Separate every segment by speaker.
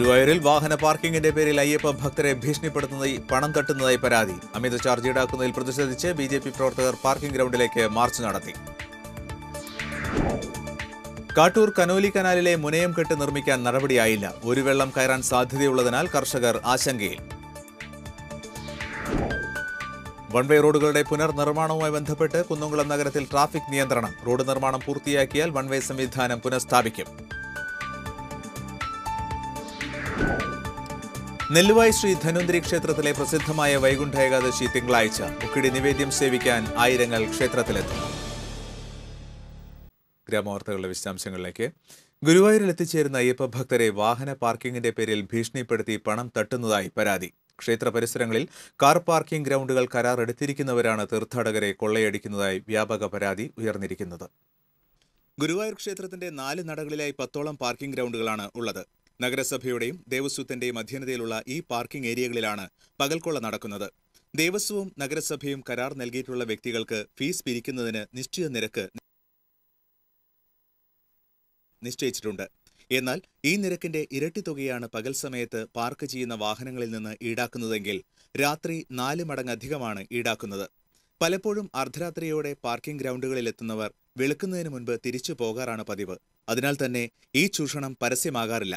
Speaker 1: ഗുരുവായൂരിൽ വാഹന പാർക്കിംഗിന്റെ പേരിൽ അയ്യപ്പ ഭക്തരെ ഭീഷണിപ്പെടുത്തുന്നതായി പണം തട്ടുന്നതായി പരാതി അമിത ചാർജ് ഈടാക്കുന്നതിൽ പ്രതിഷേധിച്ച് ബി ജെ പി പ്രവർത്തകർ പാർക്കിംഗ് ഗ്രൗണ്ടിലേക്ക് മാർച്ച് നടത്തി കാട്ടൂർ കനോലി കനാലിലെ മുനയം കെട്ട് നിർമ്മിക്കാൻ നടപടിയായില്ല ഒരു വെള്ളം കയറാൻ സാധ്യതയുള്ളതിനാൽ കർഷകർ ആശങ്കയിൽ വൺ വേ റോഡുകളുടെ പുനർനിർമ്മാണവുമായി ബന്ധപ്പെട്ട് കുന്നംകുളം നഗരത്തിൽ ട്രാഫിക് നിയന്ത്രണം റോഡ് നിർമ്മാണം പൂർത്തിയാക്കിയാൽ വൺ വേ സംവിധാനം പുനഃസ്ഥാപിക്കും നെല്ലുവായി ശ്രീ ധനുന്തിരി ക്ഷേത്രത്തിലെ പ്രസിദ്ധമായ വൈകുണ്ഠ ഏകാദശി തിങ്കളാഴ്ച മുക്കിടി നിവേദ്യം സേവിക്കാൻ ആയിരങ്ങൾ ക്ഷേത്രത്തിലെത്തും ഗ്രാമവാർത്തകളുടെ വിശദാംശങ്ങളിലേക്ക് ഗുരുവായൂരിൽ എത്തിച്ചേരുന്ന അയ്യപ്പ ഭക്തരെ വാഹന പാർക്കിംഗിന്റെ പേരിൽ ഭീഷണിപ്പെടുത്തി പണം തട്ടുന്നതായി പരാതി ക്ഷേത്ര പരിസരങ്ങളിൽ കാർ പാർക്കിംഗ് ഗ്രൗണ്ടുകൾ കരാർ തീർത്ഥാടകരെ കൊള്ളയടിക്കുന്നതായി വ്യാപക പരാതി ഉയർന്നിരിക്കുന്നത് ഗുരുവായൂർ ക്ഷേത്രത്തിന്റെ നാല് നടകളിലായി പത്തോളം പാർക്കിംഗ് ഗ്രൗണ്ടുകളാണ് ഉള്ളത് നഗരസഭയുടെയും ദേവസ്വത്തിന്റെയും അധീനതയിലുള്ള ഈ പാർക്കിംഗ് ഏരിയകളിലാണ് പകൽക്കൊള്ള നടക്കുന്നത് ദേവസ്വവും നഗരസഭയും കരാർ നൽകിയിട്ടുള്ള വ്യക്തികൾക്ക് ഫീസ് പിരിക്കുന്നതിന് നിശ്ചിത നിരക്ക് നിശ്ചയിച്ചിട്ടുണ്ട് എന്നാൽ ഈ നിരക്കിന്റെ ഇരട്ടി തുകയാണ് പകൽ സമയത്ത് പാർക്ക് ചെയ്യുന്ന വാഹനങ്ങളിൽ നിന്ന് ഈടാക്കുന്നതെങ്കിൽ രാത്രി നാല് മടങ്ങധികമാണ് അധികമാണ് ഈടാക്കുന്നത് പലപ്പോഴും അർദ്ധരാത്രിയോടെ പാർക്കിംഗ് ഗ്രൗണ്ടുകളിൽ എത്തുന്നവർ വെളുക്കുന്നതിന് മുൻപ് തിരിച്ചു പോകാറാണ് പതിവ് അതിനാൽ തന്നെ ഈ ചൂഷണം പരസ്യമാകാറില്ല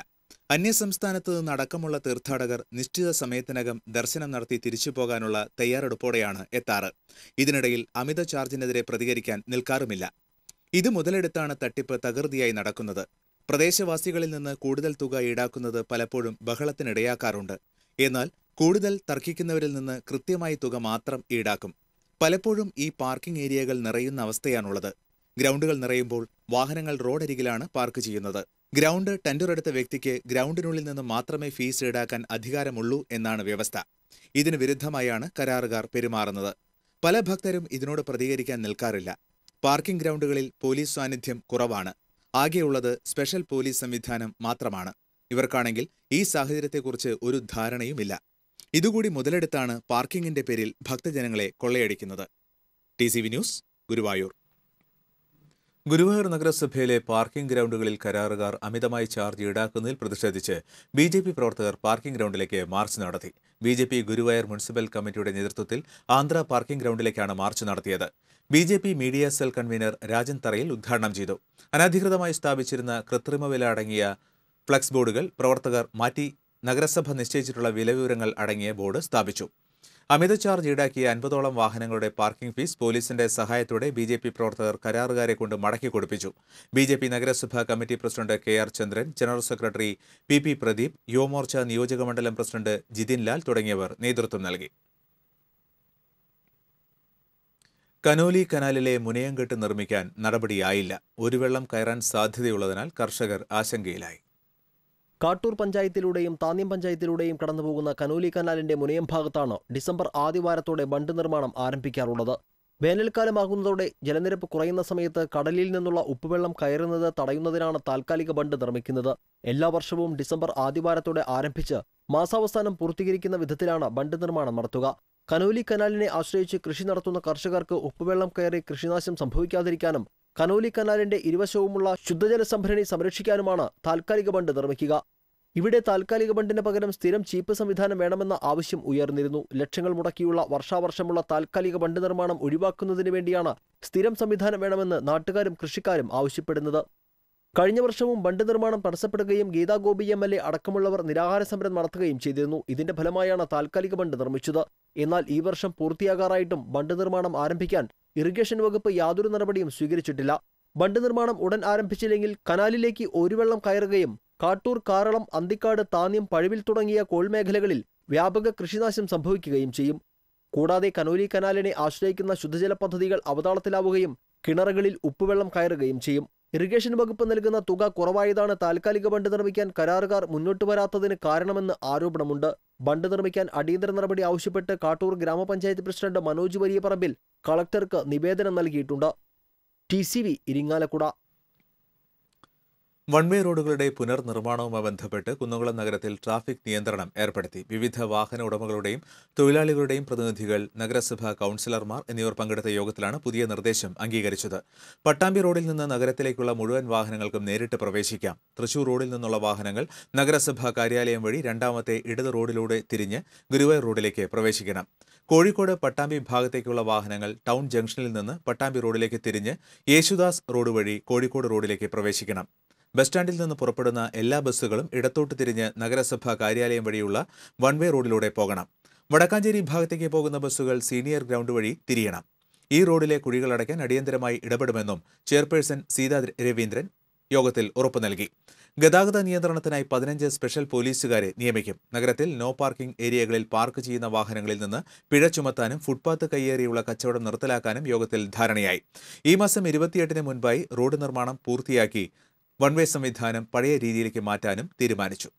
Speaker 1: അന്യസംസ്ഥാനത്ത് അടക്കമുള്ള തീർത്ഥാടകർ നിശ്ചിത സമയത്തിനകം ദർശനം നടത്തി തിരിച്ചു പോകാനുള്ള തയ്യാറെടുപ്പോടെയാണ് എത്താറ് ഇതിനിടയിൽ അമിത ചാർജിനെതിരെ പ്രതികരിക്കാൻ നിൽക്കാറുമില്ല ഇത് മുതലെടുത്താണ് തട്ടിപ്പ് തകൃതിയായി നടക്കുന്നത് പ്രദേശവാസികളിൽ നിന്ന് കൂടുതൽ തുക ഈടാക്കുന്നത് പലപ്പോഴും ബഹളത്തിനിടയാക്കാറുണ്ട് എന്നാൽ കൂടുതൽ തർക്കിക്കുന്നവരിൽ നിന്ന് കൃത്യമായി തുക മാത്രം ഈടാക്കും പലപ്പോഴും ഈ പാർക്കിംഗ് ഏരിയകൾ നിറയുന്ന അവസ്ഥയാണുള്ളത് ഗ്രൗണ്ടുകൾ നിറയുമ്പോൾ വാഹനങ്ങൾ റോഡരികിലാണ് പാർക്ക് ചെയ്യുന്നത് ഗ്രൗണ്ട് എടുത്ത വ്യക്തിക്ക് ഗ്രൗണ്ടിനുള്ളിൽ നിന്ന് മാത്രമേ ഫീസ് ഈടാക്കാൻ അധികാരമുള്ളൂ എന്നാണ് വ്യവസ്ഥ ഇതിന് വിരുദ്ധമായാണ് കരാറുകാർ പെരുമാറുന്നത് പല ഭക്തരും ഇതിനോട് പ്രതികരിക്കാൻ നിൽക്കാറില്ല പാർക്കിംഗ് ഗ്രൗണ്ടുകളിൽ പോലീസ് സാന്നിധ്യം കുറവാണ് ആകെയുള്ളത് സ്പെഷ്യൽ പോലീസ് സംവിധാനം മാത്രമാണ് ഇവർക്കാണെങ്കിൽ ഈ സാഹചര്യത്തെക്കുറിച്ച് ഒരു ധാരണയുമില്ല ഇതുകൂടി മുതലെടുത്താണ് പാർക്കിംഗിന്റെ പേരിൽ ഭക്തജനങ്ങളെ കൊള്ളയടിക്കുന്നത് ടി ന്യൂസ് ഗുരുവായൂർ ഗുരുവായൂർ നഗരസഭയിലെ പാർക്കിംഗ് ഗ്രൗണ്ടുകളിൽ കരാറുകാർ അമിതമായി ചാർജ് ഈടാക്കുന്നതിൽ പ്രതിഷേധിച്ച് ബി ജെ പി പ്രവർത്തകർ പാർക്കിംഗ് ഗ്രൌണ്ടിലേക്ക് മാർച്ച് നടത്തി B J P Guruvayur municipal കമ്മിറ്റിയുടെ നേതൃത്വത്തിൽ ആന്ധ്ര പാർക്കിംഗ് ഗ്രൗണ്ടിലേക്കാണ് മാർച്ച് നടത്തിയത് B J P media cell convener Rajan Tharayil ഉദ്ഘാടനം ചെയ്തു അനധികൃതമായി സ്ഥാപിച്ചിരുന്ന കൃത്രിമ വില അടങ്ങിയ ഫ്ലക്സ് ബോർഡുകൾ പ്രവർത്തകർ മാറ്റി നഗരസഭ നിശ്ചയിച്ചിട്ടുള്ള വില വിവരങ്ങൾ അടങ്ങിയ ബോർഡ് സ്ഥാപിച്ചു അമിത ചാർജ് ഈടാക്കിയ അൻപതോളം വാഹനങ്ങളുടെ പാർക്കിംഗ് ഫീസ് പോലീസിന്റെ സഹായത്തോടെ ബി ജെ പി പ്രവർത്തകർ കരാറുകാരെ കൊണ്ട് മടക്കി കൊടുപ്പിച്ചു ബി ജെ പി നഗരസഭാ committee president K R Chandran general secretary P P Pradeep Yuva Morcha നിയോജകമണ്ഡലം പ്രസിഡന്റ് ജിതിൻ ലാൽ തുടങ്ങിയവർ നേതൃത്വം നൽകി കനോലി കനാലിലെ മുനയംകെട്ട് നിർമ്മിക്കാൻ നടപടിയായില്ല ഒരു വെള്ളം കയറാൻ സാധ്യതയുള്ളതിനാൽ കർഷകർ
Speaker 2: ആശങ്കയിലായി കാട്ടൂർ പഞ്ചായത്തിലൂടെയും താന്യം പഞ്ചായത്തിലൂടെയും കടന്നുപോകുന്ന കനോലി കനാലിന്റെ മുനയം ഭാഗത്താണ് ഡിസംബർ ആദ്യവാരത്തോടെ ബണ്ട് നിർമ്മാണം ആരംഭിക്കാറുള്ളത് വേനൽക്കാലമാകുന്നതോടെ ജലനിരപ്പ് കുറയുന്ന സമയത്ത് കടലിൽ നിന്നുള്ള ഉപ്പുവെള്ളം കയറുന്നത് തടയുന്നതിനാണ് താൽക്കാലിക ബണ്ട് നിർമ്മിക്കുന്നത് എല്ലാ വർഷവും ഡിസംബർ ആദ്യവാരത്തോടെ ആരംഭിച്ച് മാസാവസാനം പൂർത്തീകരിക്കുന്ന വിധത്തിലാണ് ബണ്ട് നിർമ്മാണം നടത്തുക കനോലി കനാലിനെ ആശ്രയിച്ച് കൃഷി നടത്തുന്ന കർഷകർക്ക് ഉപ്പുവെള്ളം കയറി കൃഷിനാശം സംഭവിക്കാതിരിക്കാനും കനോലി കനാലിന്റെ ഇരുവശവുമുള്ള ശുദ്ധജല സംഭരണി സംരക്ഷിക്കാനുമാണ് താൽക്കാലിക ബണ്ട് നിർമ്മിക്കുക ഇവിടെ താൽക്കാലിക ബണ്ടിന് പകരം സ്ഥിരം ചീപ്പ് സംവിധാനം വേണമെന്ന ആവശ്യം ഉയർന്നിരുന്നു ലക്ഷങ്ങൾ മുടക്കിയുള്ള വർഷാവർഷമുള്ള താൽക്കാലിക ബണ്ട് നിർമ്മാണം ഒഴിവാക്കുന്നതിനു വേണ്ടിയാണ് സ്ഥിരം സംവിധാനം വേണമെന്ന് നാട്ടുകാരും കൃഷിക്കാരും ആവശ്യപ്പെടുന്നത് കഴിഞ്ഞ വർഷവും ബണ്ട് നിർമ്മാണം തടസ്സപ്പെടുകയും Geetha Gopi M L A അടക്കമുള്ളവർ നിരാഹാര സമരം നടത്തുകയും ചെയ്തിരുന്നു ഇതിന്റെ ഫലമായാണ് താൽക്കാലിക ബണ്ട് നിർമ്മിച്ചത് എന്നാൽ ഈ വർഷം പൂർത്തിയാകാറായിട്ടും ബണ്ട് നിർമ്മാണം ആരംഭിക്കാൻ ഇറിഗേഷൻ വകുപ്പ് യാതൊരു നടപടിയും സ്വീകരിച്ചിട്ടില്ല ബണ്ട് നിർമ്മാണം ഉടൻ ആരംഭിച്ചില്ലെങ്കിൽ കനാലിലേക്ക് ഒരു വെള്ളം കയറുകയും കാട്ടൂർ കാറളം അന്തിക്കാട് താന്യം പഴുവിൽ തുടങ്ങിയ കോൾമേഖലകളിൽ വ്യാപക കൃഷിനാശം സംഭവിക്കുകയും ചെയ്യും കൂടാതെ കനോലി കനാലിനെ ആശ്രയിക്കുന്ന ശുദ്ധജല പദ്ധതികൾ അവതാളത്തിലാവുകയും കിണറുകളിൽ ഉപ്പുവെള്ളം കയറുകയും ചെയ്യും ഇറിഗേഷൻ വകുപ്പ് നൽകുന്ന തുക കുറവായതാണ് താൽക്കാലിക ബണ്ട് നിർമ്മിക്കാൻ കരാറുകാർ മുന്നോട്ട് വരാത്തതിന് കാരണമെന്ന് ആരോപണമുണ്ട് ബണ്ട് നിർമ്മിക്കാൻ അടിയന്തര നടപടി ആവശ്യപ്പെട്ട് കാട്ടൂർ ഗ്രാമപഞ്ചായത്ത് പ്രസിഡന്റ് മനോജ് വലിയപറമ്പിൽ കളക്ടർക്ക് നിവേദനം നൽകിയിട്ടുണ്ട് T C V Irinjalakuda one way റോഡുകളുടെ
Speaker 1: പുനർനിർമ്മാണവുമായി ബന്ധപ്പെട്ട് കുന്നംകുളം നഗരത്തിൽ ട്രാഫിക് നിയന്ത്രണം ഏർപ്പെടുത്തി വിവിധ വാഹന ഉടമകളുടെയും തൊഴിലാളികളുടെയും പ്രതിനിധികൾ നഗരസഭാ കൌൺസിലർമാർ എന്നിവർ പങ്കെടുത്ത യോഗത്തിലാണ് പുതിയ നിർദ്ദേശം അംഗീകരിച്ചത് പട്ടാമ്പി റോഡിൽ നിന്ന് നഗരത്തിലേക്കുള്ള മുഴുവൻ വാഹനങ്ങൾക്കും നേരിട്ട് പ്രവേശിക്കാം തൃശൂർ റോഡിൽ നിന്നുള്ള വാഹനങ്ങൾ നഗരസഭാ കാര്യാലയം വഴി രണ്ടാമത്തെ ഇടത് റോഡിലൂടെ തിരിഞ്ഞ് ഗുരുവായൂർ റോഡിലേക്ക് പ്രവേശിക്കണം കോഴിക്കോട് പട്ടാമ്പി ഭാഗത്തേക്കുള്ള വാഹനങ്ങൾ ടൗൺ ജംഗ്ഷനിൽ നിന്ന് പട്ടാമ്പി റോഡിലേക്ക് തിരിഞ്ഞ് യേശുദാസ് റോഡ് വഴി കോഴിക്കോട് റോഡിലേക്ക് പ്രവേശിക്കണം ബസ് സ്റ്റാൻഡിൽ നിന്ന് പുറപ്പെടുന്ന എല്ലാ ബസ്സുകളും ഇടത്തോട്ട് തിരിഞ്ഞ് നഗരസഭാ കാര്യാലയം വഴിയുള്ള വൺ വേ റോഡിലൂടെ പോകണം വടക്കാഞ്ചേരി ഭാഗത്തേക്ക് പോകുന്ന ബസ്സുകൾ സീനിയർ ഗ്രൗണ്ട് വഴി തിരിയണം ഈ റോഡിലെ കുഴികളടയ്ക്കാൻ അടിയന്തരമായി ഇടപെടുമെന്നും ചെയർപേഴ്സൺ സീതാ രവീന്ദ്രൻ യോഗത്തിൽ ഉറപ്പു നൽകി ഗതാഗത നിയന്ത്രണത്തിനായി പതിനഞ്ച് സ്പെഷ്യൽ പോലീസുകാരെ നിയമിക്കും നഗരത്തിൽ നോ പാർക്കിംഗ് ഏരിയകളിൽ പാർക്ക് ചെയ്യുന്ന വാഹനങ്ങളിൽ നിന്ന് പിഴ ചുമത്താനും ഫുട്പാത്ത് കയ്യേറിയുള്ള കച്ചവടം നിർത്തലാക്കാനും യോഗത്തിൽ ധാരണയായി ഈ മാസം ഇരുപത്തിയെട്ടിന് മുൻപായി റോഡ് നിർമ്മാണം പൂർത്തിയാക്കി വൺ വേ സംവിധാനം പഴയ രീതിയിലേക്ക് മാറ്റാനും തീരുമാനിച്ചു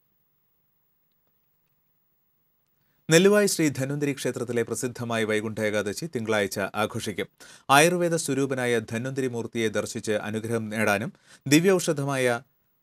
Speaker 1: നെല്ലുവായി ശ്രീ ധന്വന്തരി ക്ഷേത്രത്തിലെ പ്രസിദ്ധമായ വൈകുണ്ഠ ഏകാദശി തിങ്കളാഴ്ച ആഘോഷിക്കും ആയുർവേദ സ്വരൂപനായ ധന്വന്തരി മൂർത്തിയെ ദർശിച്ച് അനുഗ്രഹം നേടാനും ദിവ്യൌഷധമായ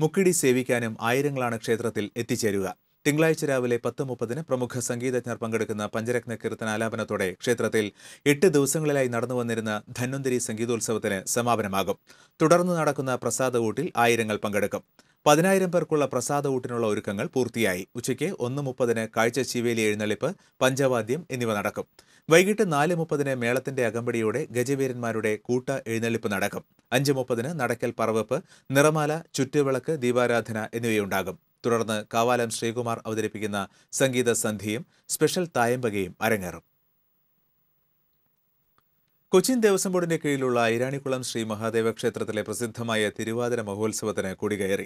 Speaker 1: മുക്കിടി സേവിക്കാനും ആയിരങ്ങളാണ് ക്ഷേത്രത്തിൽ എത്തിച്ചേരുക തിങ്കളാഴ്ച രാവിലെ പത്ത് മുപ്പതിന് പ്രമുഖ സംഗീതജ്ഞർ പങ്കെടുക്കുന്ന പഞ്ചരത്ന കീർത്തനാലാപനത്തോടെ ക്ഷേത്രത്തിൽ എട്ട് ദിവസങ്ങളിലായി നടന്നു വന്നിരുന്ന ധന്വന്തരി സംഗീതോത്സവത്തിന് സമാപനമാകും തുടർന്ന് നടക്കുന്ന പ്രസാദ ഊട്ടിൽ ആയിരങ്ങൾ പങ്കെടുക്കും പതിനായിരം പേർക്കുള്ള പ്രസാദ ഊട്ടിനുള്ള ഒരുക്കങ്ങൾ പൂർത്തിയായി ഉച്ചയ്ക്ക് ഒന്ന് മുപ്പതിന് കാഴ്ച ശിവേലി എഴുന്നള്ളിപ്പ് പഞ്ചവാദ്യം എന്നിവ നടക്കും വൈകിട്ട് നാല് മുപ്പതിന് മേളത്തിന്റെ അകമ്പടിയോടെ ഗജവീരന്മാരുടെ കൂട്ട എഴുന്നള്ളിപ്പ് നടക്കും അഞ്ച് മുപ്പതിന് നടക്കൽ പറവപ്പ് നിറമാല ചുറ്റുവിളക്ക് ദീപാരാധന എന്നിവയുണ്ടാകും തുടർന്ന് കാവാലം ശ്രീകുമാർ അവതരിപ്പിക്കുന്ന സംഗീത സന്ധ്യയും സ്പെഷ്യൽ തായമ്പകയും അരങ്ങേറും കൊച്ചിൻ ദേവസ്വം ബോർഡിന്റെ കീഴിലുള്ള ഐരാണിക്കുളം ശ്രീ മഹാദേവ ക്ഷേത്രത്തിലെ പ്രസിദ്ധമായ തിരുവാതിര മഹോത്സവത്തിന് കുടികയറി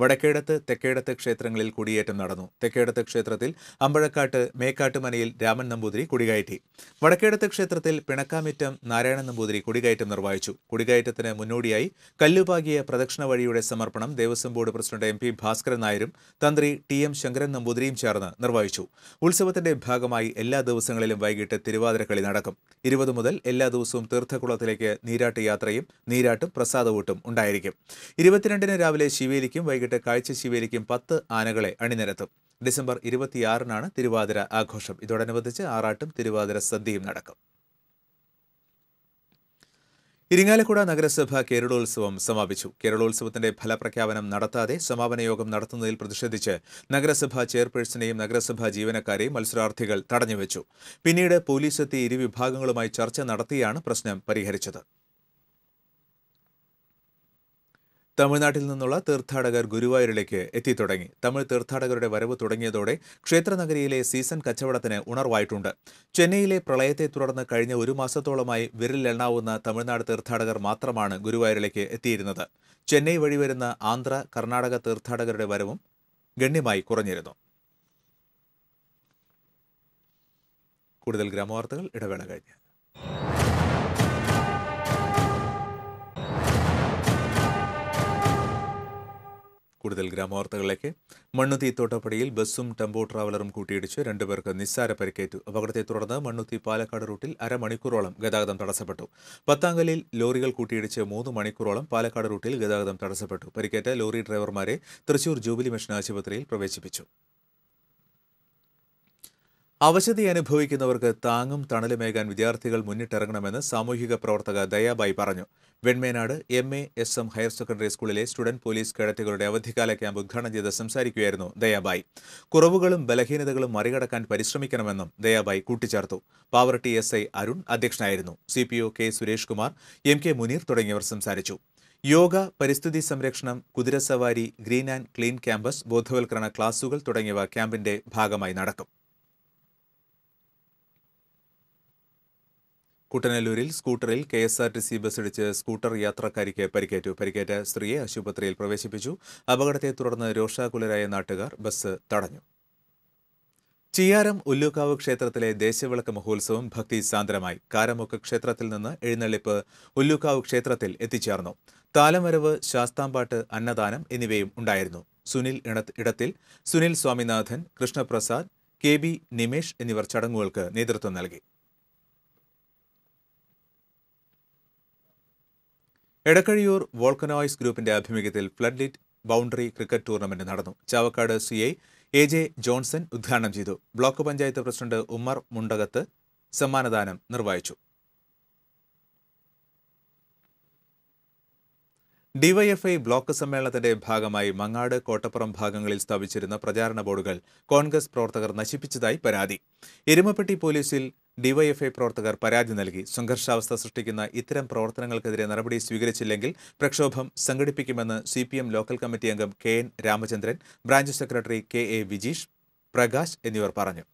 Speaker 1: വടക്കേടത്ത് തെക്കേടത്ത് ക്ഷേത്രങ്ങളിൽ കുടിയേറ്റം നടന്നു തെക്കേടത്ത് ക്ഷേത്രത്തിൽ അമ്പഴക്കാട്ട് മേക്കാട്ടുമനയിൽ രാമൻ നമ്പൂതിരി കുടികയറ്റി വടക്കേടത്ത് ക്ഷേത്രത്തിൽ പിണക്കാമിറ്റം നാരായണൻ നമ്പൂതിരി കുടികയറ്റം നിർവഹിച്ചു കുടികയറ്റത്തിന് മുന്നോടിയായി കല്ലുപാകിയ പ്രദക്ഷിണ വഴിയുടെ സമർപ്പണം Devaswom board president M P Bhaskaran നായരും തന്ത്രി ടി എം ശങ്കരൻ നമ്പൂതിരിയും ചേർന്ന് നിർവഹിച്ചു ഉത്സവത്തിന്റെ ഭാഗമായി എല്ലാ ദിവസങ്ങളിലും വൈകിട്ട് തിരുവാതിര കളി നടക്കും ഇരുപത് മുതൽ എല്ലാ ദിവസവും തീർത്ഥകുളത്തിലേക്ക് നീരാട്ട് യാത്രയും നീരാട്ടും പ്രസാദവൂട്ടും ഉണ്ടായിരിക്കും ഇരുപത്തിരണ്ടിന് രാവിലെ ശിവേലിക്കും വൈകിട്ട് കാഴ്ച ശിവേലിക്കും പത്ത് ആനകളെ അണിനിരത്തും ഡിസംബർ ഇരുപത്തിയാറിനാണ് തിരുവാതിര ആഘോഷം ഇതോടനുബന്ധിച്ച് ആറാട്ടും തിരുവാതിര സദ്യയും നടക്കും ഇരിങ്ങാലക്കുട നഗരസഭ കേരളോത്സവം സമാപിച്ചു കേരളോത്സവത്തിന്റെ ഫലപ്രഖ്യാപനം നടത്താതെ സമാപന യോഗം നടത്തുന്നതിൽ പ്രതിഷേധിച്ച് നഗരസഭാ ചെയർപേഴ്സണെയും നഗരസഭാ ജീവനക്കാരെയും മത്സരാർത്ഥികൾ തടഞ്ഞുവച്ചു പിന്നീട് പോലീസെത്തി ഇരുവിഭാഗങ്ങളുമായി ചർച്ച നടത്തിയാണ് പ്രശ്നം പരിഹരിച്ചത് തമിഴ്നാട്ടിൽ നിന്നുള്ള തീർത്ഥാടകർ ഗുരുവായൂരിലേക്ക് എത്തിത്തുടങ്ങി തമിഴ് തീർത്ഥാടകരുടെ വരവ് തുടങ്ങിയതോടെ ക്ഷേത്രനഗരിയിലെ സീസൺ കച്ചവടത്തിന് ഉണർവായിട്ടുണ്ട് ചെന്നൈയിലെ പ്രളയത്തെ തുടർന്ന് കഴിഞ്ഞ ഒരു മാസത്തോളമായി വിരലിലെണ്ണാവുന്ന തമിഴ്നാട് തീർത്ഥാടകർ മാത്രമാണ് ഗുരുവായൂരിലേക്ക് എത്തിയിരുന്നത് ചെന്നൈ വഴി വരുന്ന ആന്ധ്ര കർണാടക തീർത്ഥാടകരുടെ വരവും ഗണ്യമായി കുറഞ്ഞിരുന്നു കൂടുതൽ ഗ്രാമവാർത്തകൾ ഇടവേള കഴിഞ്ഞു കൂടുതൽ ഗ്രാമവാർത്തകളിലേക്ക് മണ്ണുത്തി തോട്ടപ്പടിയിൽ ബസ്സും ടെമ്പോ ട്രാവലറും കൂട്ടിയിടിച്ച് രണ്ടുപേർക്ക് നിസ്സാര പരിക്കേറ്റു അപകടത്തെ തുടർന്ന് മണ്ണുത്തി പാലക്കാട് റൂട്ടിൽ അരമണിക്കൂറോളം ഗതാഗതം തടസ്സപ്പെട്ടു പത്താങ്കലിൽ ലോറികൾ കൂട്ടിയിടിച്ച് മൂന്ന് മണിക്കൂറോളം പാലക്കാട് റൂട്ടിൽ ഗതാഗതം തടസ്സപ്പെട്ടു പരിക്കേറ്റ ലോറി ഡ്രൈവർമാരെ തൃശൂർ ജൂബിലി മിഷൻ ആശുപത്രിയിൽ പ്രവേശിപ്പിച്ചു അവശതി അനുഭവിക്കുന്നവർക്ക് താങ്ങും തണലുമേകാൻ വിദ്യാർത്ഥികൾ മുന്നിട്ടിറങ്ങണമെന്ന് സാമൂഹിക പ്രവർത്തക ദയാബായി പറഞ്ഞു Venmenad M A S M higher secondary സ്കൂളിലെ സ്റ്റുഡന്റ് പോലീസ് കേഡറ്റുകളുടെ അവധിക്കാല ക്യാമ്പ് ഉദ്ഘാടനം ചെയ്ത് സംസാരിക്കുകയായിരുന്നു ദയാബായി കുറവുകളും ബലഹീനതകളും മറികടക്കാൻ പരിശ്രമിക്കണമെന്നും ദയാബായി കൂട്ടിച്ചേർത്തു പാവർട്ടി എസ് ഐ അരുൺ അധ്യക്ഷനായിരുന്നു C P O K Suresh Kumar M K Muneer തുടങ്ങിയവർ സംസാരിച്ചു യോഗ പരിസ്ഥിതി സംരക്ഷണം കുതിരസവാരി ഗ്രീൻ ആൻഡ് ക്ലീൻ ക്യാമ്പസ് ബോധവൽക്കരണ ക്ലാസുകൾ തുടങ്ങിയവ ക്യാമ്പിന്റെ ഭാഗമായി നടക്കും കുട്ടനല്ലൂരിൽ സ്കൂട്ടറിൽ K S R T C ബസ്സിടിച്ച് സ്കൂട്ടർ യാത്രക്കാരിക്ക് പരിക്കേറ്റു പരിക്കേറ്റ സ്ത്രീയെ ആശുപത്രിയിൽ പ്രവേശിപ്പിച്ചു അപകടത്തെ തുടർന്ന് രോഷാകുലരായ നാട്ടുകാർ ബസ് തടഞ്ഞു ചിയാരം ഉല്ലൂക്കാവ് ക്ഷേത്രത്തിലെ ദേശവിളക്ക് മഹോത്സവം ഭക്തി സാന്ദ്രമായി കാരമുക്ക് ക്ഷേത്രത്തിൽ നിന്ന് എഴുന്നള്ളിപ്പ് ഉല്ലൂക്കാവ് ക്ഷേത്രത്തിൽ എത്തിച്ചേർന്നു താലമരവ് ശാസ്താംപാട്ട് അന്നദാനം എന്നിവയും ഉണ്ടായിരുന്നു സുനിൽ ഇടത്തിൽ സുനിൽ സ്വാമിനാഥൻ കൃഷ്ണപ്രസാദ് കെ ബി നിമേഷ് എന്നിവർ ചടങ്ങുകൾക്ക് നേതൃത്വം നൽകി എടക്കഴിയൂർ വോൾക്കനോയ്സ് ഗ്രൂപ്പിന്റെ ആഭിമുഖ്യത്തിൽ ഫ്ലഡ്ലിറ്റ് ബൗണ്ടറി ക്രിക്കറ്റ് ടൂർണമെന്റ് നടന്നു Chavakkad C I A J Johnson ഉദ്ഘാടനം ചെയ്തു ബ്ലോക്ക് പഞ്ചായത്ത് പ്രസിഡന്റ് ഉമ്മർ മുണ്ടകത്ത് സമ്മാനദാനം നിർവഹിച്ചു ഡിവൈഎഫ്ഐ ബ്ലോക്ക് സമ്മേളനത്തിന്റെ ഭാഗമായി മങ്ങാട് കോട്ടപ്പുറം ഭാഗങ്ങളിൽ സ്ഥാപിച്ചിരുന്ന പ്രചാരണ ബോർഡുകൾ കോൺഗ്രസ് പ്രവർത്തകർ നശിപ്പിച്ചതായി പരാതി എരുമപ്പെട്ടി പോലീസിൽ ഡിവൈഎഫ്ഐ പ്രവർത്തകർ പരാതി നൽകി സംഘർഷാവസ്ഥ സൃഷ്ടിക്കുന്ന ഇത്തരം പ്രവർത്തനങ്ങൾക്കെതിരെ നടപടി സ്വീകരിച്ചില്ലെങ്കിൽ പ്രക്ഷോഭം സംഘടിപ്പിക്കുമെന്ന് സി ലോക്കൽ കമ്മിറ്റി അംഗം K N Ramachandran branch secretary K A Vijeesh Prakash എന്നിവർ പറഞ്ഞു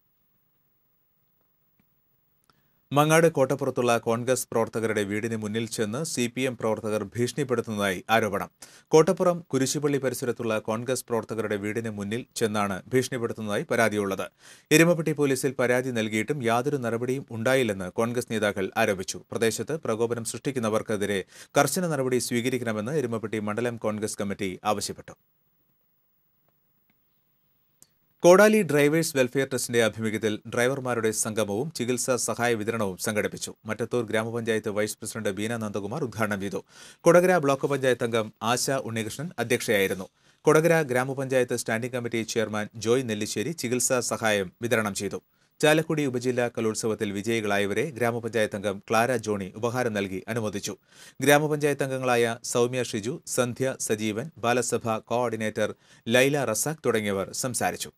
Speaker 1: മങ്ങാട് കോട്ടപ്പുറത്തുള്ള കോൺഗ്രസ് പ്രവർത്തകരുടെ വീടിന് മുന്നിൽ ചെന്ന് സി പി എം പ്രവർത്തകർ ഭീഷണിപ്പെടുത്തുന്നതായി ആരോപണം കോട്ടപ്പുറം കുരിശുപള്ളി പരിസരത്തുള്ള കോൺഗ്രസ് പ്രവർത്തകരുടെ വീടിന് മുന്നിൽ ചെന്നാണ് ഭീഷണിപ്പെടുത്തുന്നതായി പരാതിയുള്ളത് എരുമപ്പെട്ടി പോലീസിൽ പരാതി നൽകിയിട്ടും യാതൊരു നടപടിയും ഉണ്ടായില്ലെന്ന് കോൺഗ്രസ് നേതാക്കൾ ആരോപിച്ചു പ്രദേശത്ത് പ്രകോപനം സൃഷ്ടിക്കുന്നവർക്കെതിരെ കർശന നടപടി സ്വീകരിക്കണമെന്ന് എരുമപ്പെട്ടി മണ്ഡലം കോൺഗ്രസ് കമ്മിറ്റി ആവശ്യപ്പെട്ടു കോടാലി ഡ്രൈവേഴ്സ് വെൽഫെയർ ട്രസ്റ്റിന്റെ ആഭിമുഖ്യത്തിൽ ഡ്രൈവർമാരുടെ സംഗമവും ചികിത്സാ സഹായ വിതരണവും സംഘടിപ്പിച്ചു മറ്റത്തൂർ ഗ്രാമപഞ്ചായത്ത് വൈസ് പ്രസിഡന്റ് ബീന നന്ദകുമാർ ഉദ്ഘാടനം ചെയ്തു കൊടകര ബ്ലോക്ക് പഞ്ചായത്ത് അംഗം ആശ ഉണ്ണികൃഷ്ണൻ അധ്യക്ഷയായിരുന്നു കൊടകര ഗ്രാമപഞ്ചായത്ത് standing committee chairman Joy Nellissery ചികിത്സാ സഹായം വിതരണം ചെയ്തു ചാലക്കുടി ഉപജില്ലാ കലോത്സവത്തിൽ വിജയികളായവരെ ഗ്രാമപഞ്ചായത്ത് അംഗം ക്ലാര ജോണി ഉപഹാരം നൽകി അനുമോദിച്ചു ഗ്രാമപഞ്ചായത്ത് അംഗങ്ങളായ സൗമ്യ ഷിജു സന്ധ്യ സജീവൻ ബാലസഭ കോർഡിനേറ്റർ ലൈല റസാഖ് തുടങ്ങിയവർ സംസാരിച്ചു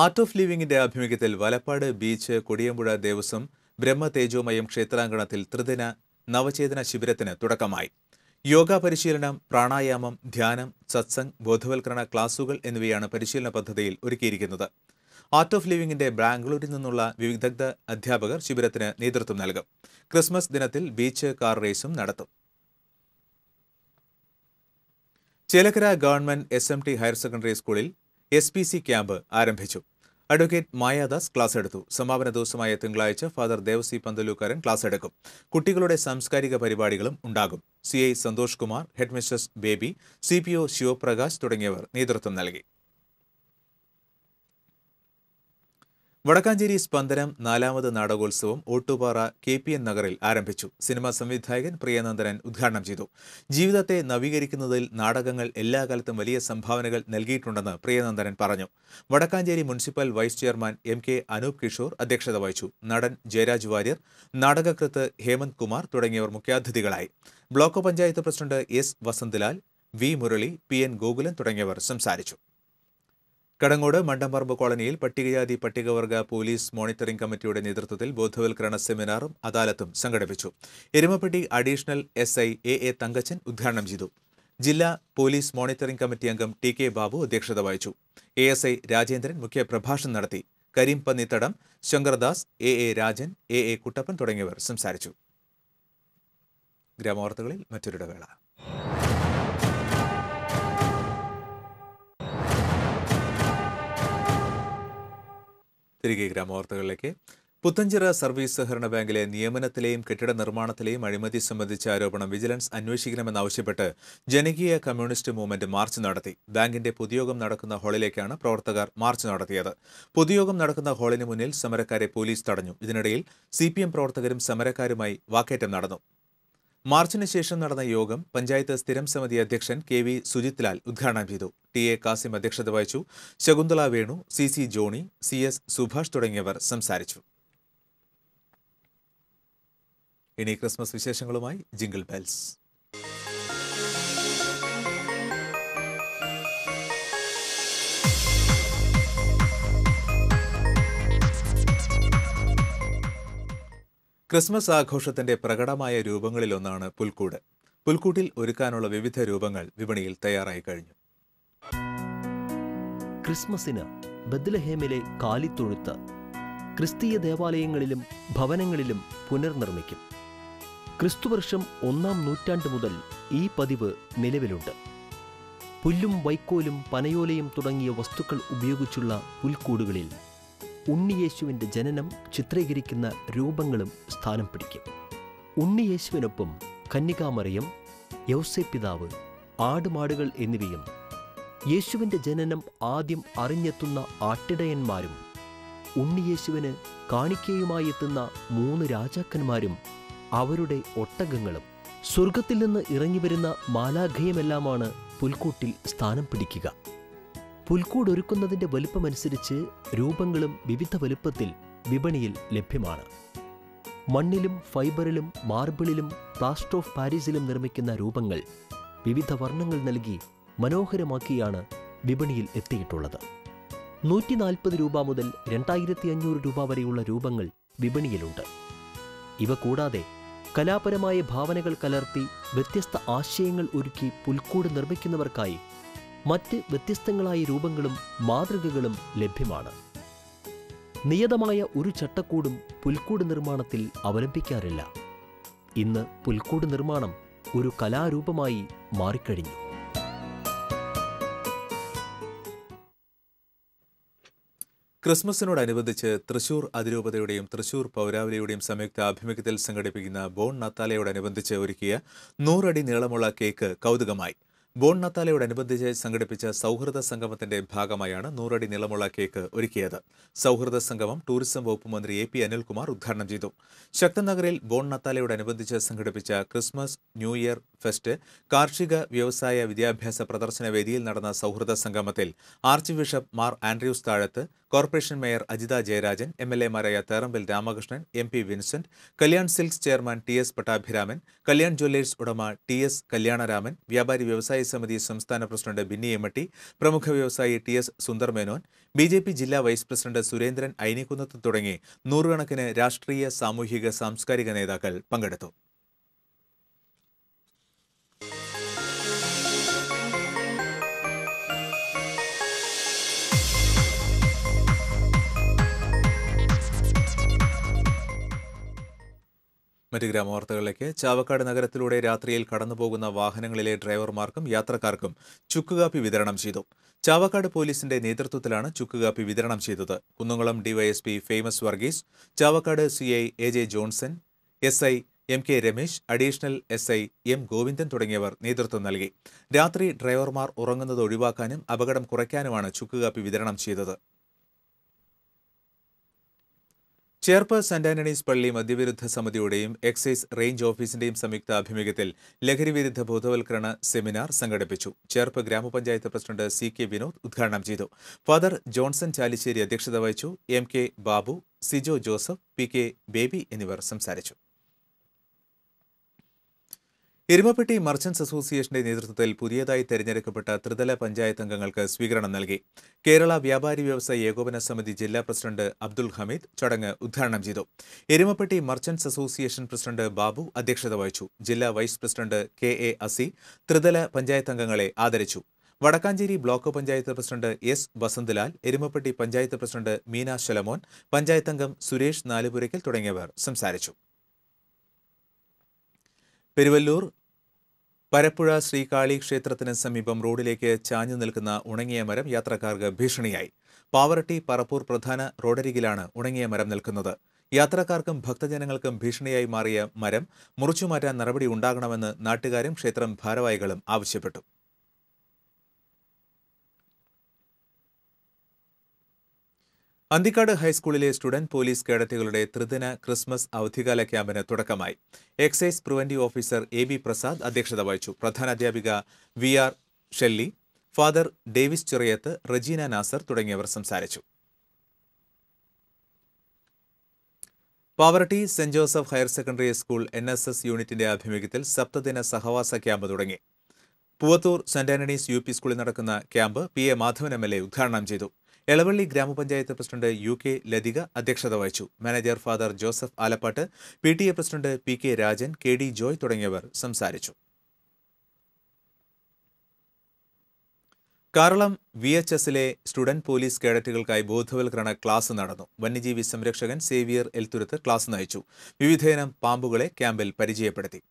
Speaker 1: ആർട്ട് ഓഫ് ലിവിംഗിന്റെ ആഭിമുഖ്യത്തിൽ വലപ്പാട് ബീച്ച് കൊടിയമ്പുഴ ദേവസ്വം ബ്രഹ്മതേജോമയം ക്ഷേത്രാങ്കണത്തിൽ ത്രിദിന നവചേതന ശിബിരത്തിന് തുടക്കമായി യോഗ പരിശീലനം പ്രാണായാമം ധ്യാനം സത്സംഗ് ബോധവൽക്കരണ ക്ലാസുകൾ എന്നിവയാണ് പരിശീലന പദ്ധതിയിൽ ഒരുക്കിയിരിക്കുന്നത് ആർട്ട് ഓഫ് ലിവിംഗിന്റെ ബാംഗ്ലൂരിൽ നിന്നുള്ള വിദഗ്ധ അധ്യാപകർ ശിബിരത്തിന് നേതൃത്വം നൽകും ക്രിസ്മസ് ദിനത്തിൽ ബീച്ച് കാർ റേസും നടത്തും Chelakkara government S M T higher secondary സ്കൂളിൽ എസ് പി സി ക്യാമ്പ് ആരംഭിച്ചു അഡ്വക്കേറ്റ് മായാദാസ് ക്ലാസ് എടുത്തു സമാപന ദിവസമായ തിങ്കളാഴ്ച ഫാദർ ദേവസി പന്തലൂക്കാരൻ ക്ലാസ് എടുക്കും കുട്ടികളുടെ സാംസ്കാരിക പരിപാടികളും ഉണ്ടാകും C I Santhosh Kumar headmistress Baby C P O Sivaprakash തുടങ്ങിയവർ നേതൃത്വം നൽകി വടക്കാഞ്ചേരി സ്പന്ദനം നാലാമത് നാടകോത്സവം ഓട്ടുപാറ കെ പി എൻ നഗറിൽ ആരംഭിച്ചു സിനിമാ സംവിധായകൻ പ്രിയനന്ദനൻ ഉദ്ഘാടനം ചെയ്തു ജീവിതത്തെ നവീകരിക്കുന്നതിൽ നാടകങ്ങൾ എല്ലാ കാലത്തും വലിയ സംഭാവനകൾ നൽകിയിട്ടുണ്ടെന്ന് പ്രിയനന്ദനൻ പറഞ്ഞു Wadakkanchery municipal vice chairman M K Anoop Kishore അധ്യക്ഷത വഹിച്ചു നടൻ ജയരാജ് വാര്യർ നാടകകൃത്ത് ഹേമന്ത് കുമാർ തുടങ്ങിയവർ മുഖ്യാതിഥികളായി block panchayat president S Vasanthalal V Murali P N Gokulan തുടങ്ങിയവർ സംസാരിച്ചു കടങ്ങോട് മണ്ടംപറമ്പ് കോളനിയിൽ പട്ടികജാതി പട്ടികവർഗ പോലീസ് മോണിറ്ററിംഗ് കമ്മിറ്റിയുടെ നേതൃത്വത്തിൽ ബോധവൽക്കരണ സെമിനാറും അദാലത്തും സംഘടിപ്പിച്ചു Erumapetty additional S I A A Thankachan ഉദ്ഘാടനം ചെയ്തു ജില്ലാ പോലീസ് മോണിറ്ററിംഗ് കമ്മിറ്റി അംഗം ടി കെ ബാബു അധ്യക്ഷത വഹിച്ചു എ എസ് ഐ രാജേന്ദ്രൻ മുഖ്യപ്രഭാഷണം നടത്തി Kareem Pannithadam Shankardas A A Rajan A A Kuttappan തുടങ്ങിയവർ സംസാരിച്ചു ഗ്രാമവാർത്തകളിൽ മറ്റൊരിടവേള തിരികെ ഗ്രാമവാർത്തകളിലേക്ക് പുത്തഞ്ചിറ സർവീസ് സഹകരണ ബാങ്കിലെ നിയമനത്തിലെയും കെട്ടിട നിർമ്മാണത്തിലെയും അഴിമതി സംബന്ധിച്ച ആരോപണം വിജിലൻസ് അന്വേഷിക്കണമെന്നാവശ്യപ്പെട്ട് ജനകീയ കമ്മ്യൂണിസ്റ്റ് മൂവ്മെന്റ് മാർച്ച് നടത്തി ബാങ്കിന്റെ പൊതുയോഗം നടക്കുന്ന ഹാളിലേക്കാണ് പ്രവർത്തകർ മാർച്ച് നടത്തിയത് പൊതുയോഗം നടക്കുന്ന ഹാളിന് മുന്നിൽ സമരക്കാരെ പോലീസ് തടഞ്ഞു ഇതിനിടയിൽ സി പ്രവർത്തകരും സമരക്കാരുമായി വാക്കേറ്റം നടന്നു മാർച്ചിന് ശേഷം നടന്ന യോഗം പഞ്ചായത്ത് സ്ഥിരം സമിതി അധ്യക്ഷൻ കെ വി സുജിത് ലാൽ ഉദ്ഘാടനം ചെയ്തു ടി എ കാസിം അധ്യക്ഷത വഹിച്ചു Shakuntala Venu C C Johny C S Subhash തുടങ്ങിയവർ സംസാരിച്ചു ഇനി ക്രിസ്മസ് വിശേഷങ്ങളുമായി ജിംഗിൾ ബെൽസ് ക്രിസ്മസ് ആഘോഷത്തിന്റെ പ്രകടമായ രൂപങ്ങളിലൊന്നാണ് പുൽക്കൂട് പുൽക്കൂട്ടിൽ ഒരുക്കാനുള്ള
Speaker 2: വിവിധ രൂപങ്ങൾ വിപണിയിൽ തയ്യാറായി കഴിഞ്ഞു ക്രിസ്മസിന് ബദ്ലഹേമിലെ കാലിത്തൊഴുത്ത് ക്രിസ്തീയ ദേവാലയങ്ങളിലും ഭവനങ്ങളിലും പുനർനിർമ്മിക്കും ക്രിസ്തുവർഷം ഒന്നാം നൂറ്റാണ്ട് മുതൽ ഈ പതിവ് നിലവിലുണ്ട് പുല്ലും വൈക്കോലും പനയോലയും തുടങ്ങിയ വസ്തുക്കൾ ഉപയോഗിച്ചുള്ള പുൽക്കൂടുകളിൽ ഉണ്ണിയേശുവിൻ്റെ ജനനം ചിത്രീകരിക്കുന്ന രൂപങ്ങളും സ്ഥാനം പിടിക്കും ഉണ്ണിയേശുവിനൊപ്പം കന്യകാമറിയം യൗസേപ്പിതാവ് ആടുമാടുകൾ എന്നിവയും യേശുവിൻ്റെ ജനനം ആദ്യം അറിഞ്ഞെത്തുന്ന ആട്ടിടയന്മാരും ഉണ്ണിയേശുവിന് കാണിക്കയുമായി എത്തുന്ന മൂന്ന് രാജാക്കന്മാരും അവരുടെ ഒട്ടകങ്ങളും സ്വർഗത്തിൽ നിന്ന് ഇറങ്ങിവരുന്ന മാലാഖയുമെല്ലാമാണ് പുൽക്കൂട്ടിൽ സ്ഥാനം പിടിക്കുക പുൽക്കൂടൊരുക്കുന്നതിൻ്റെ വലുപ്പമനുസരിച്ച് രൂപങ്ങളും വിവിധ വലുപ്പത്തിൽ വിപണിയിൽ ലഭ്യമാണ് മണ്ണിലും ഫൈബറിലും മാർബിളിലും പ്ലാസ്റ്റർ ഓഫ് പാരീസിലും നിർമ്മിക്കുന്ന രൂപങ്ങൾ വിവിധ വർണ്ണങ്ങൾ നൽകി മനോഹരമാക്കിയാണ് വിപണിയിൽ എത്തിയിട്ടുള്ളത് നൂറ്റി നാൽപ്പത് രൂപ മുതൽ രണ്ടായിരത്തി അഞ്ഞൂറ് രൂപ വരെയുള്ള രൂപങ്ങൾ വിപണിയിലുണ്ട് ഇവ കൂടാതെ കലാപരമായ ഭാവനകൾ കലർത്തി വ്യത്യസ്ത ആശയങ്ങൾ ഒരുക്കി പുൽക്കൂട് നിർമ്മിക്കുന്നവർക്കായി മറ്റ് വ്യത്യസ്തങ്ങളായ രൂപങ്ങളും മാതൃകകളും ലഭ്യമാണ് നിയതമായ ഒരു ചട്ടക്കൂടും പുൽക്കൂട് നിർമ്മാണത്തിൽ അവലംബിക്കാറില്ല ഇന്ന് പുൽക്കൂട് നിർമ്മാണം ഒരു കലാരൂപമായി മാറിക്കഴിഞ്ഞു
Speaker 1: ക്രിസ്മസിനോടനുബന്ധിച്ച് തൃശൂർ അതിരൂപതയുടെയും തൃശൂർ പൗരാവലിയുടെയും സംയുക്ത ആഭിമുഖ്യത്തിൽ സംഘടിപ്പിക്കുന്ന ബോൺ നത്താലയോടനുബന്ധിച്ച് ഒരുക്കിയ നൂറടി നീളമുള്ള കേക്ക് കൗതുകമായി ബോൺ നത്താലയോടനുബന്ധിച്ച് സംഘടിപ്പിച്ച സൗഹൃദ സംഗമത്തിന്റെ ഭാഗമായാണ് നൂറടി നീളമുള്ള കേക്ക് ഒരുക്കിയത് സൗഹൃദ സംഗമം ടൂറിസം വകുപ്പ് മന്ത്രി എ പി അനിൽകുമാർ ഉദ്ഘാടനം ചെയ്തു ശക്തനഗറിൽ ബോൺ നത്താലയോടനുബന്ധിച്ച് സംഘടിപ്പിച്ച ക്രിസ്മസ് ന്യൂ ഇയർ ഫെസ്റ്റ് കാർഷിക വ്യവസായ വിദ്യാഭ്യാസ പ്രദർശന വേദിയിൽ നടന്ന സൗഹൃദ സംഗമത്തിൽ archbishop Mar Andrews Thazhath corporation mayor Ajitha Jayarajan M L എമാരായ Therambil Ramakrishnan M P Vincent Kalyan silks chairman T S Pattabhiraman Kalyan jewellers ഉടമ ടി എസ് കല്യാണരാമൻ വ്യാപാരി വ്യവസായ സമിതി സംസ്ഥാന പ്രസിഡന്റ് ബിന്നി എമ്മട്ടി പ്രമുഖ വ്യവസായി T S Sundar Menon B J P ജില്ലാ വൈസ് പ്രസിഡന്റ് സുരേന്ദ്രൻ ഐനിക്കുന്നത്ത് തുടങ്ങി നൂറുകണക്കിന് രാഷ്ട്രീയ സാമൂഹിക സാംസ്കാരിക നേതാക്കൾ പങ്കെടുത്തു മറ്റ് ഗ്രാമവാർത്തകളിലേക്ക് ചാവക്കാട് നഗരത്തിലൂടെ രാത്രിയിൽ കടന്നുപോകുന്ന വാഹനങ്ങളിലെ ഡ്രൈവർമാർക്കും യാത്രക്കാർക്കും ചുക്കുകാപ്പി വിതരണം ചെയ്തു ചാവക്കാട് പോലീസിന്റെ നേതൃത്വത്തിലാണ് ചുക്കുകാപ്പി വിതരണം ചെയ്തത് Kunnamkulam DYSP Famous Varghese Chavakkad CI A J Johnson S I M K Ramesh additional S I M Govindan തുടങ്ങിയവർ നേതൃത്വം നൽകി രാത്രി ഡ്രൈവർമാർ ഉറങ്ങുന്നത് ഒഴിവാക്കാനും അപകടം കുറയ്ക്കാനുമാണ് ചുക്കുകാപ്പി വിതരണം ചെയ്തത് ചേർപ്പ് സെന്റ് ആന്റണീസ് പള്ളി മദ്യവിരുദ്ധ സമിതിയുടെയും എക്സൈസ് റേഞ്ച് ഓഫീസിന്റെയും സംയുക്ത ആഭിമുഖ്യത്തിൽ ലഹരിവിരുദ്ധ ബോധവൽക്കരണ സെമിനാർ സംഘടിപ്പിച്ചു ചേർപ്പ് ഗ്രാമപഞ്ചായത്ത് പ്രസിഡന്റ് സി കെ വിനോദ് ഉദ്ഘാടനം ചെയ്തു ഫാദർ ജോൺസൺ ചാലിശ്ശേരി അധ്യക്ഷത വഹിച്ചു M K Babu Sijo Joseph P K Baby എന്നിവർ സംസാരിച്ചു എരുമപ്പെട്ടി മർച്ചന്റ്സ് അസോസിയേഷന്റെ നേതൃത്വത്തിൽ പുതിയതായി തെരഞ്ഞെടുക്കപ്പെട്ട ത്രിതല പഞ്ചായത്ത് അംഗങ്ങൾക്ക് സ്വീകരണം നൽകി കേരള വ്യാപാരി വ്യവസായ ഏകോപന സമിതി ജില്ലാ പ്രസിഡന്റ് അബ്ദുൽ ഹമീദ് ചടങ്ങ് ഉദ്ഘാടനം ചെയ്തു Erumapetty merchants association president Babu അധ്യക്ഷത വഹിച്ചു ജില്ലാ വൈസ് പ്രസിഡന്റ് കെ എ അസി ത്രിതല പഞ്ചായത്ത് അംഗങ്ങളെ ആദരിച്ചു Vadakkanchery block panchayat president S Vasanthalal Erumapetty panchayat president Meena Shalamon panchayat അംഗം സുരേഷ് നാലുപുരയ്ക്കൽ തുടങ്ങിയവർ സംസാരിച്ചു പെരുവല്ലൂർ പരപ്പുഴ ശ്രീകാളി ക്ഷേത്രത്തിന് സമീപം റോഡിലേക്ക് ചാഞ്ഞു നിൽക്കുന്ന ഉണങ്ങിയ മരം യാത്രക്കാർക്ക് ഭീഷണിയായി പാവറട്ടി പറപ്പൂർ പ്രധാന റോഡരികിലാണ് ഉണങ്ങിയ മരം നിൽക്കുന്നത് യാത്രക്കാർക്കും ഭക്തജനങ്ങൾക്കും ഭീഷണിയായി മാറിയ മരം മുറിച്ചുമാറ്റാൻ നടപടി ഉണ്ടാകണമെന്ന് നാട്ടുകാരും ക്ഷേത്രം ഭാരവാഹികളും ആവശ്യപ്പെട്ടു അന്തിക്കാട് ഹൈസ്കൂളിലെ സ്റ്റുഡന്റ് പോലീസ് കേഡറ്റുകളുടെ ത്രിദിന ക്രിസ്മസ് അവധികാല ക്യാമ്പിന് തുടക്കമായി excise preventive officer A B Prasad അധ്യക്ഷത വഹിച്ചു പ്രധാനാധ്യാപിക V R Shelly father Davis Chirayath Regina Nasar തുടങ്ങിയവർ സംസാരിച്ചു Pavaratty saint Joseph higher secondary school N S S യൂണിറ്റിന്റെ ആഭിമുഖ്യത്തിൽ സപ്തദിന സഹവാസ ക്യാമ്പ് തുടങ്ങി Poovathur saint Antony's U P സ്കൂളിൽ നടക്കുന്ന camp P A Madhavan M L A ഉദ്ഘാടനം ചെയ്തു എളവള്ളി ഗ്രാമപഞ്ചായത്ത് പ്രസിഡന്റ് യു കെ ലതിക അധ്യക്ഷത വഹിച്ചു manager father Joseph Alappatt P T A president P K Rajan K D Joy തുടങ്ങിയവർ സംസാരിച്ചു കാരളം വി എച്ച് എസിലെ സ്റ്റുഡന്റ് പോലീസ് കേഡറ്റുകൾക്കായി ബോധവൽക്കരണ ക്ലാസ് നടന്നു വന്യജീവി സംരക്ഷകൻ സേവിയർ എൽത്തുരത്ത് ക്ലാസ് നയിച്ചു വിവിധയിനം പാമ്പുകളെ ക്യാമ്പിൽ പരിചയപ്പെടുത്തി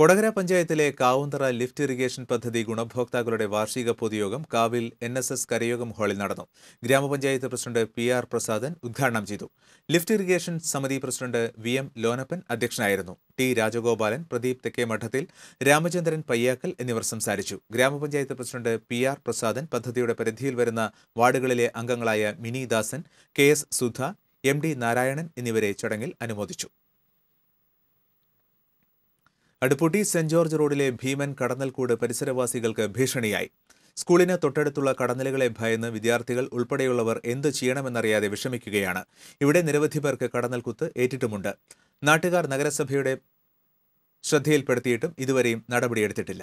Speaker 1: കൊടകര പഞ്ചായത്തിലെ കാവുന്തറ ലിഫ്റ്റ് ഇറിഗേഷൻ പദ്ധതി ഗുണഭോക്താക്കളുടെ വാർഷിക പൊതുയോഗം കാവിൽ എൻ എസ് എസ് കരയോഗം ഹാളിൽ നടന്നു ഗ്രാമപഞ്ചായത്ത് പ്രസിഡന്റ് പി ആർ പ്രസാദൻ ഉദ്ഘാടനം ചെയ്തു ലിഫ്റ്റ് ഇറിഗേഷൻ സമിതി പ്രസിഡന്റ് വി എം ലോനപ്പൻ അധ്യക്ഷനായിരുന്നു ടി രാജഗോപാലൻ പ്രദീപ് തെക്കേമഠത്തിൽ രാമചന്ദ്രൻ പയ്യാക്കൽ എന്നിവർ സംസാരിച്ചു ഗ്രാമപഞ്ചായത്ത് പ്രസിഡന്റ് പി ആർ പ്രസാദൻ പദ്ധതിയുടെ പരിധിയിൽ വരുന്ന വാർഡുകളിലെ അംഗങ്ങളായ Mini Dasan K S Sudha M D Narayanan എന്നിവരെ ചടങ്ങിൽ അനുമോദിച്ചു അടുപ്പൂട്ടി സെന്റ് ജോർജ് റോഡിലെ ഭീമൻ കടന്നൽക്കൂട് പരിസരവാസികൾക്ക് ഭീഷണിയായി സ്കൂളിന് തൊട്ടടുത്തുള്ള കടന്നലുകളെ ഭയന്ന് വിദ്യാർത്ഥികൾ ഉൾപ്പെടെയുള്ളവർ എന്തു ചെയ്യണമെന്നറിയാതെ വിഷമിക്കുകയാണ് ഇവിടെ നിരവധി പേർക്ക് കടന്നൽക്കുത്ത് ഏറ്റിട്ടുമുണ്ട് നാട്ടുകാർ നഗരസഭയുടെ ശ്രദ്ധയിൽപ്പെടുത്തിയിട്ടും ഇതുവരെയും നടപടിയെടുത്തിട്ടില്ല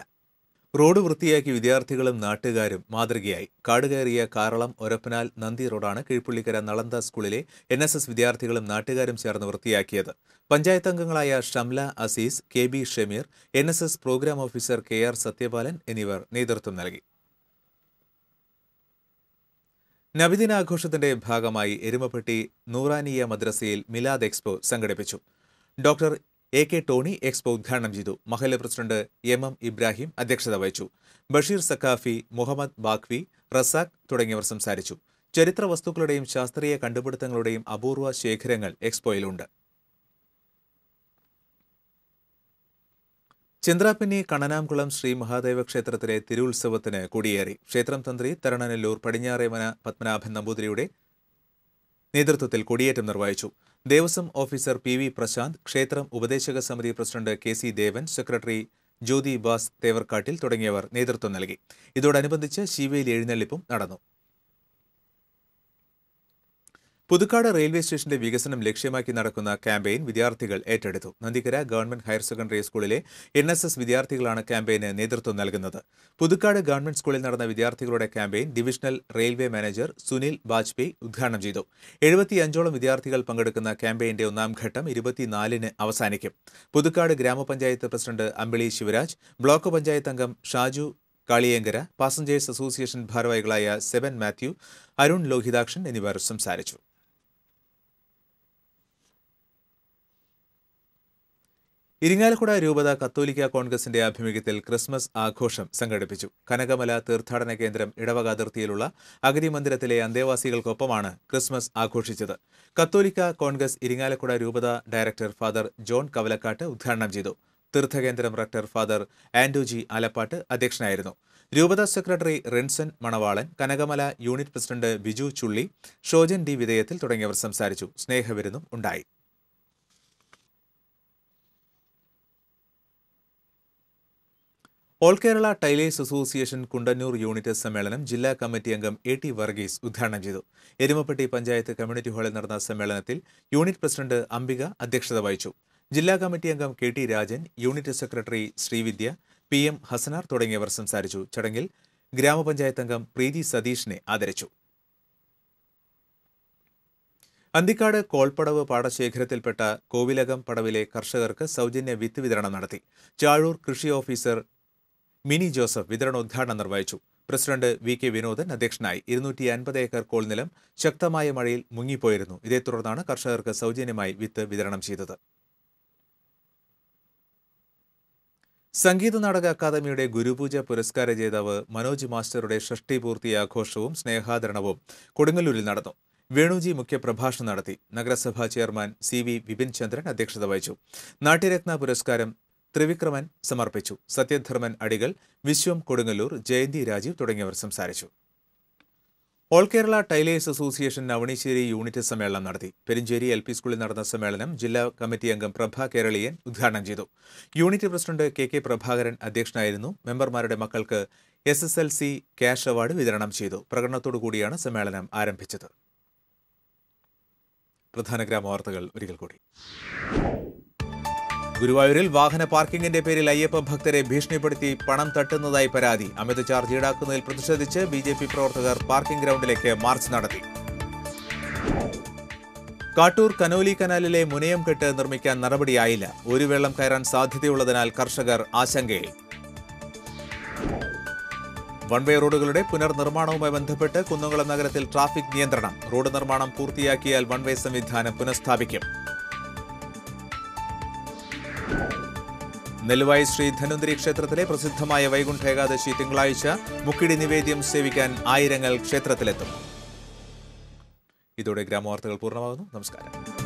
Speaker 1: റോഡ് വൃത്തിയാക്കി വിദ്യാർത്ഥികളും നാട്ടുകാരും മാതൃകയായി കാടുകയറിയ കാറളം ഒരപ്പനാൽ നന്ദി റോഡാണ് കീഴ്പുള്ളിക്കര നളന്ത സ്കൂളിലെ എൻ എസ് എസ് വിദ്യാർത്ഥികളും നാട്ടുകാരും ചേർന്ന് വൃത്തിയാക്കിയത് പഞ്ചായത്ത് അംഗങ്ങളായ Shamla Azeez K B Shameer N S S programme officer K R Sathyapalan എന്നിവർ നേതൃത്വം നൽകി നബിദിനാഘോഷത്തിന്റെ ഭാഗമായി എരുമപ്പെട്ടി നൂറാനിയ മദ്രസയിൽ മിലാദ് എക്സ്പോ സംഘടിപ്പിച്ചു doctor A K Tony expo ഉദ്ഘാടനം ചെയ്തു മഹല്ല പ്രസിഡന്റ് എം എം ഇബ്രാഹിം അധ്യക്ഷത വഹിച്ചു ബഷീർ സഖാഫി മുഹമ്മദ് ബാഖ്വി റസാഖ് തുടങ്ങിയവർ സംസാരിച്ചു ചരിത്ര വസ്തുക്കളുടെയും ശാസ്ത്രീയ കണ്ടുപിടുത്തങ്ങളുടെയും അപൂർവ ശേഖരങ്ങൾ എക്സ്പോയിലുണ്ട് ചന്ദ്രാപ്പിന്നി കണനാംകുളം ശ്രീ മഹാദേവ ക്ഷേത്രത്തിലെ തിരുവുത്സവത്തിന് കൊടിയേറി ക്ഷേത്രം തന്ത്രി തരണനല്ലൂർ പടിഞ്ഞാറേമന പത്മനാഭൻ നമ്പൂതിരിയുടെ നേതൃത്വത്തിൽ കൊടിയേറ്റം നിർവഹിച്ചു Devaswom officer P V Prashanth ക്ഷേത്രം ഉപദേശക സമിതി president K C Devan secretary Jyothi Bas Thevarkattil തുടങ്ങിയവർ നേതൃത്വം നൽകി ഇതോടനുബന്ധിച്ച് ശിവയിൽ എഴുന്നള്ളിപ്പും നടന്നു പുതുക്കാട് റെയിൽവേ സ്റ്റേഷന്റെ വികസനം ലക്ഷ്യമാക്കി നടക്കുന്ന ക്യാമ്പയിൻ വിദ്യാർത്ഥികൾ ഏറ്റെടുത്തു നന്ദിക്കര ഗവൺമെന്റ് ഹയർ സെക്കൻഡറി സ്കൂളിലെ എൻ എസ് എസ് വിദ്യാർത്ഥികളാണ് ക്യാമ്പയിന് നേതൃത്വം നൽകുന്നത് പുതുക്കാട് ഗവൺമെന്റ് സ്കൂളിൽ നടന്ന വിദ്യാർത്ഥികളുടെ campaign divisional railway manager Sunil Vajpayee ഉദ്ഘാടനം ചെയ്തു എഴുപത്തിയഞ്ചോളം വിദ്യാർത്ഥികൾ പങ്കെടുക്കുന്ന ക്യാമ്പയിന്റെ ഒന്നാം ഘട്ടം ഇരുപത്തിനാലിന് അവസാനിക്കും പുതുക്കാട് ഗ്രാമപഞ്ചായത്ത് പ്രസിഡന്റ് അമ്പിളി ശിവരാജ് ബ്ലോക്ക് പഞ്ചായത്ത് അംഗം ഷാജു കാളിയേങ്കര പാസഞ്ചേഴ്സ് അസോസിയേഷൻ ഭാരവാഹികളായ സെവൻ മാത്യു അരുൺ ലോഹിതാക്ഷൻ എന്നിവർ സംസാരിച്ചു ഇരിങ്ങാലക്കുട രൂപത കത്തോലിക്ക കോൺഗ്രസിന്റെ ആഭിമുഖ്യത്തിൽ ക്രിസ്മസ് ആഘോഷം സംഘടിപ്പിച്ചു കനകമല തീർത്ഥാടന കേന്ദ്രം ഇടവക അതിർത്തിയിലുള്ള അഗതി മന്ദിരത്തിലെ അന്തേവാസികൾക്കൊപ്പമാണ് ക്രിസ്മസ് ആഘോഷിച്ചത് കത്തോലിക്ക കോൺഗ്രസ് ഇരിങ്ങാലക്കുട രൂപത ഡയറക്ടർ ഫാദർ ജോൺ കവലക്കാട്ട് ഉദ്ഘാടനം ചെയ്തു തീർത്ഥകേന്ദ്രം റക്ടർ ഫാദർ ആൻഡോജി ആലപ്പാട്ട് അധ്യക്ഷനായിരുന്നു രൂപത secretary Rinson Manavalan Kanakamala unit president Biju Chulli Shojan D വിധേയത്തിൽ തുടങ്ങിയവർ സംസാരിച്ചു സ്നേഹവിരുന്നും ഉണ്ടായി all Kerala tailors association Kundannoor unit സമ്മേളനം ജില്ലാ കമ്മിറ്റി അംഗം എ ടി വർഗീസ് ഉദ്ഘാടനം ചെയ്തു എരുമപ്പെട്ടി പഞ്ചായത്ത് കമ്മ്യൂണിറ്റി ഹാളിൽ നടന്ന സമ്മേളനത്തിൽ യൂണിറ്റ് പ്രസിഡന്റ് അംബിക അധ്യക്ഷത വഹിച്ചു ജില്ലാ കമ്മിറ്റി അംഗം K T Rajan unit secretary Srividya P M Hassanar തുടങ്ങിയവർ സംസാരിച്ചു ചടങ്ങിൽ ഗ്രാമപഞ്ചായത്ത് അംഗം പ്രീതി സതീഷിനെ ആദരിച്ചു അന്തിക്കാട് കോൾപ്പടവ് പാടശേഖരത്തിൽപ്പെട്ട കോവിലകം പടവിലെ കർഷകർക്ക് സൗജന്യ വിത്ത് വിതരണം നടത്തി ചാഴൂർ കൃഷി ഓഫീസർ മിനി ജോസഫ് വിതരണോദ്ഘാടനം നിർവഹിച്ചു പ്രസിഡന്റ് വി കെ വിനോദൻ അധ്യക്ഷനായി ഇരുന്നൂറ്റി അൻപത് ഏക്കർ കോൾ നിലം ശക്തമായ മഴയിൽ മുങ്ങിപ്പോയിരുന്നു ഇതേ തുടർന്നാണ് കർഷകർക്ക് സൗജന്യമായി വിത്ത് വിതരണം ചെയ്തത് സംഗീത നാടക അക്കാദമിയുടെ ഗുരുപൂജ പുരസ്കാര ജേതാവ് മനോജ് മാസ്റ്ററുടെ ഷഷ്ടിപൂർത്തി ആഘോഷവും സ്നേഹാദരണവും കൊടുങ്ങല്ലൂരിൽ നടന്നു വേണുജി മുഖ്യപ്രഭാഷണം നടത്തി നഗരസഭാ chairman C V Vipin Chandran അധ്യക്ഷത വഹിച്ചു നാട്യരത്ന പുരസ്കാരം ത്രിവിക്രമൻ സമർപ്പിച്ചു സത്യധർമ്മൻ അടികൾ വിശ്വം കൊടുങ്ങല്ലൂർ ജയന്തി രാജീവ് തുടങ്ങിയവർ സംസാരിച്ചു all Kerala tailors association Navaneesseri unit സമ്മേളനം നടത്തി പെരിഞ്ചേരി എൽ പി സ്കൂളിൽ നടന്ന സമ്മേളനം ജില്ലാ കമ്മിറ്റി അംഗം പ്രഭ കേരളീയൻ ഉദ്ഘാടനം ചെയ്തു unit president K K Prabhakaran അധ്യക്ഷനായിരുന്നു മെമ്പർമാരുടെ മക്കൾക്ക് S S L C cash award വിതരണം ചെയ്തു പ്രകടനത്തോടുകൂടിയാണ് സമ്മേളനം ആരംഭിച്ചത് പ്രധാന ഗ്രാമവാർത്തകൾ ഒരിക്കൽ കൂടി ഗുരുവായൂരിൽ വാഹന പാർക്കിംഗിന്റെ പേരിൽ അയ്യപ്പ ഭക്തരെ ഭീഷണിപ്പെടുത്തി പണം തട്ടുന്നതായി പരാതി അമിത് ചാർജ് ഈടാക്കുന്നതിൽ പ്രതിഷേധിച്ച് ബി ജെ പി പ്രവർത്തകർ പാർക്കിംഗ് ഗ്രൗണ്ടിലേക്ക് മാർച്ച് നടത്തി കാട്ടൂർ കനോലി കനാലിലെ മുനയം കെട്ട് നിർമ്മിക്കാൻ നടപടിയായില്ല ഒരു വെള്ളം കയറാൻ സാധ്യതയുള്ളതിനാൽ കർഷകർ ആശങ്കയിൽ വൺവേ റോഡുകളുടെ പുനർനിർമ്മാണവുമായി ബന്ധപ്പെട്ട് കുന്നംകുളം നഗരത്തിൽ ട്രാഫിക് നിയന്ത്രണം റോഡ് നിർമ്മാണം പൂർത്തിയാക്കിയാൽ വൺവേ സംവിധാനം പുനഃസ്ഥാപിക്കും നെല്ലുവായി ശ്രീ ധനുന്തിരി ക്ഷേത്രത്തിലെ പ്രസിദ്ധമായ വൈകുണ്ഠ ഏകാദശി തിങ്കളാഴ്ച മുക്കിടി നിവേദ്യം സേവിക്കാൻ ആയിരങ്ങൾ ക്ഷേത്രത്തിലെത്തും ഇതോടെ ഗ്രാമവാർത്തകൾ പൂർണ്ണമാകുന്നു നമസ്കാരം